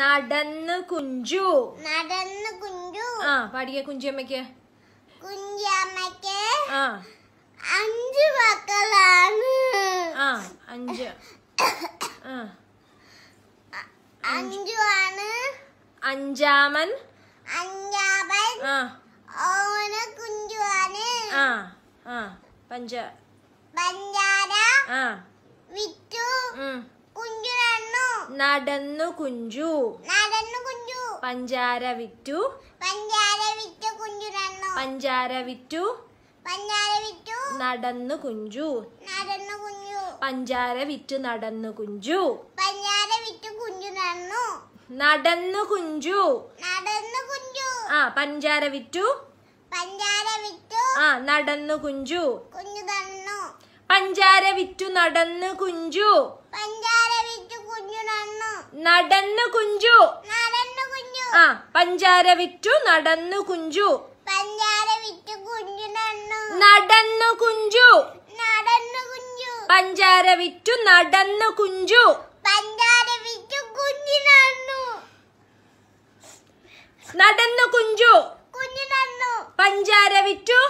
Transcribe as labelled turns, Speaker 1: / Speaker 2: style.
Speaker 1: നടന്നു കുഞ്ചു നടന്നു കുഞ്ചു ആ പാടിക്കേ കുഞ്ചിയമ്മയ്ക്ക് കുഞ്ചിയമ്മയ്ക്ക് ആ അഞ്ച് മക്കളാണ് ആ അഞ്ച് അഞ്ചു ആണ് അഞ്ചാമൻ അഞ്ചാമൻ ആ ഓന് ആണ് ആ ആ പഞ്ച പഞ്ചാര ആ വിറ്റു നടന്നു കുഞ്ചു
Speaker 2: നടന്നു കുഞ്ചു
Speaker 1: പഞ്ചാര വിറ്റു പഞ്ചാര വിറ്റു കുഞ്ചു നടന്നു പഞ്ചാര വിറ്റു പഞ്ചാര വിറ്റു നടന്നു കുഞ്ചു നടന്നു കുഞ്ചു പഞ്ചാര വിറ്റു നടന്നു കുഞ്ചു പഞ്ചാര വിറ്റു കുഞ്ചു നടന്നു നടന്നു കുഞ്ചു നടന്നു കുഞ്ചു ആ പഞ്ചാര വിറ്റു പഞ്ചാര വിറ്റു ആ നടന്നു കുഞ്ചു കുഞ്ഞു നടന്നു പഞ്ചാര വിറ്റു നടന്നു കുഞ്ചു നടന്നു കുഞ്ചു നടന്നു കുഞ്ചു ആ പഞ്ചാര വിറ്റു നടന്നു കുഞ്ചു പഞ്ചാര വിറ്റു
Speaker 3: കുഞ്ചു നടന്നു നടന്നു കുഞ്ചു നടന്നു കുഞ്ചു പഞ്ചാര വിറ്റു നടന്നു കുഞ്ചു
Speaker 2: പഞ്ചാര വിറ്റു കുഞ്ഞു നടന്നു
Speaker 3: നടന്നു കുഞ്ചു
Speaker 2: കുഞ്ഞു നടന്നു
Speaker 3: പഞ്ചാര വിറ്റു